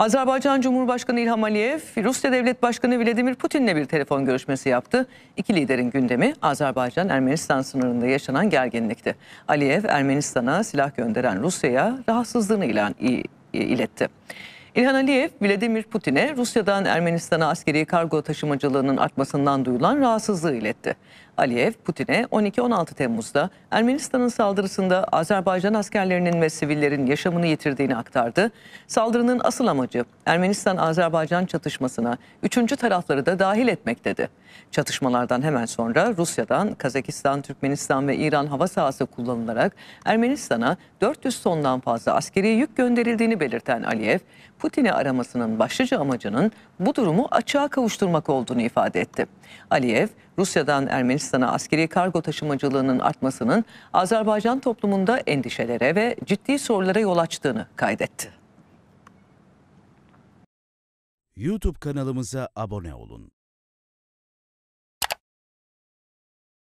Azerbaycan Cumhurbaşkanı İlham Aliyev, Rusya Devlet Başkanı Vladimir Putin'le bir telefon görüşmesi yaptı. İki liderin gündemi Azerbaycan-Ermenistan sınırında yaşanan gerginlikti. Aliyev, Ermenistan'a silah gönderen Rusya'ya rahatsızlığını ilan iletti. İlhan Aliyev, Vladimir Putin'e Rusya'dan Ermenistan'a askeri kargo taşımacılığının artmasından duyulan rahatsızlığı iletti. Aliyev, Putin'e 12-16 Temmuz'da Ermenistan'ın saldırısında Azerbaycan askerlerinin ve sivillerin yaşamını yitirdiğini aktardı. Saldırının asıl amacı Ermenistan-Azerbaycan çatışmasına üçüncü tarafları da dahil etmek dedi. Çatışmalardan hemen sonra Rusya'dan Kazakistan, Türkmenistan ve İran hava sahası kullanılarak Ermenistan'a 400 tondan fazla askeri yük gönderildiğini belirten Aliyev, Putin'i aramasının başlıca amacının bu durumu açığa kavuşturmak olduğunu ifade etti. Aliyev, Rusya'dan Ermenistan'a askeri kargo taşımacılığının artmasının Azerbaycan toplumunda endişelere ve ciddi sorulara yol açtığını kaydetti. YouTube kanalımıza abone olun